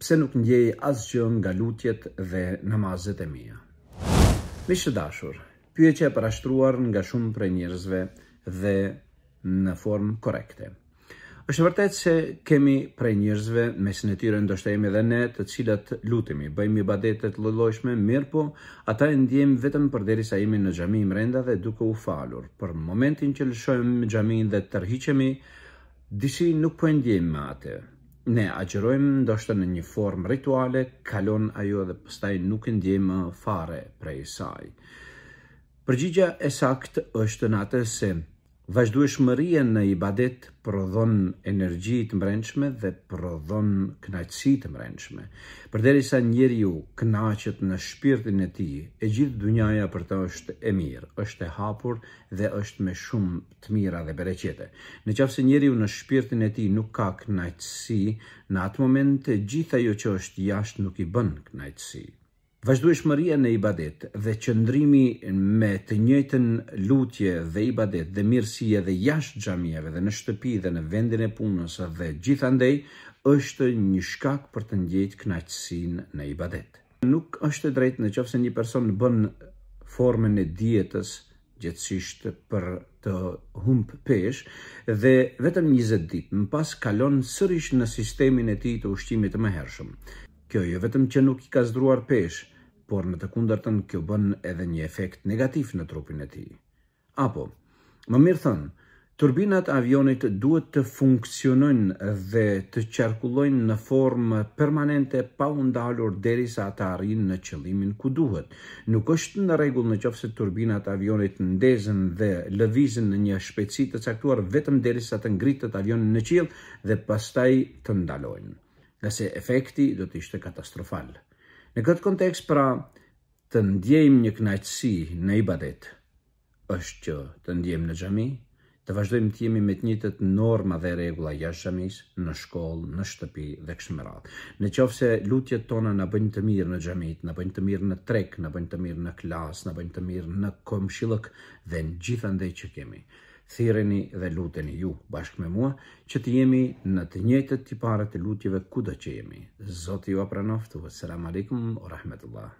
pse nuk ndjej asgjë nga lutjet dhe namazet e mia. Mishë të dashur, pyetja e parashtruar nga shumë prej njerëzve dhe në formë korrekte. Është vërtet se kemi prej njerëzve mes në tyre ndoshta jemi edhe ne, të cilët lutemi, bëjmë ibadete të llojshme, mirë po, ata e ndjejmë vetëm përderisa jemi në xhami i dhe duke u falur. Për momentin që lëshojmë xhamin dhe tërhiqemi Dishi nuk po ndjejmë atë ne agjerojmë ndoshta në një formë rituale, kalon ajo dhe pastaj nuk e ndjej fare prej saj. Përgjigja e sakt është në atë se vazhdu e shmërien në i badet prodhon energji të mrençme dhe prodhon kënaqësi të mrençme. Përderisa njeriu sa njeri ju knaqët në shpirtin e ti, e gjithë dunjaja për të është e mirë, është e hapur dhe është me shumë të mira dhe bereqete. Në qafë se njeri ju në shpirtin e ti nuk ka kënaqësi, në atë moment e gjitha që është jashtë nuk i bën kënaqësi. Vazhdueshmëria në ibadet dhe qëndrimi me të njëjtën lutje dhe ibadet dhe mirësia edhe jashtë xhamive dhe në shtëpi dhe në vendin e punës dhe gjithandej është një shkak për të ngjitur kënaqësinë në ibadet. Nuk është e drejtë nëse një person bën formën e dietës gjithsisht për të humpë peshë dhe vetëm 20 ditë më pas kalon sërish në sistemin e tij të ushqimit të mëhershëm. Kjo jo vetëm që nuk i ka zdruar pesh, por në të kundërtën kjo bën edhe një efekt negativ në trupin e ti. Apo, më mirë thënë, turbinat avionit duhet të funksionojnë dhe të qarkullojnë në formë permanente pa undalur deri sa ata arrinë në qëllimin ku duhet. Nuk është në regull në qofë se turbinat avionit ndezën dhe lëvizin në një shpecit të caktuar vetëm deri sa të ngritët avionin në qilë dhe pastaj të ndalojnë nga se efekti do të ishte katastrofal. Në këtë kontekst, pra, të ndjejmë një knajtësi në i badet, është që të ndjejmë në gjami, të vazhdojmë të jemi me të njëtët norma dhe regula jashtë gjamis, në shkollë, në shtëpi dhe kështë më Në qofë se lutjet tona në bëjnë të mirë në gjamit, në bëjnë të mirë në trek, në bëjnë të mirë në klas, në bëjnë të mirë në komshilëk dhe në gjithë që kemi thireni dhe luteni ju bashkë me mua që të jemi në të njëjtët tipare të lutjeve kudo që jemi. Zoti ju apranoftu. Selam alaikum wa rahmetullah.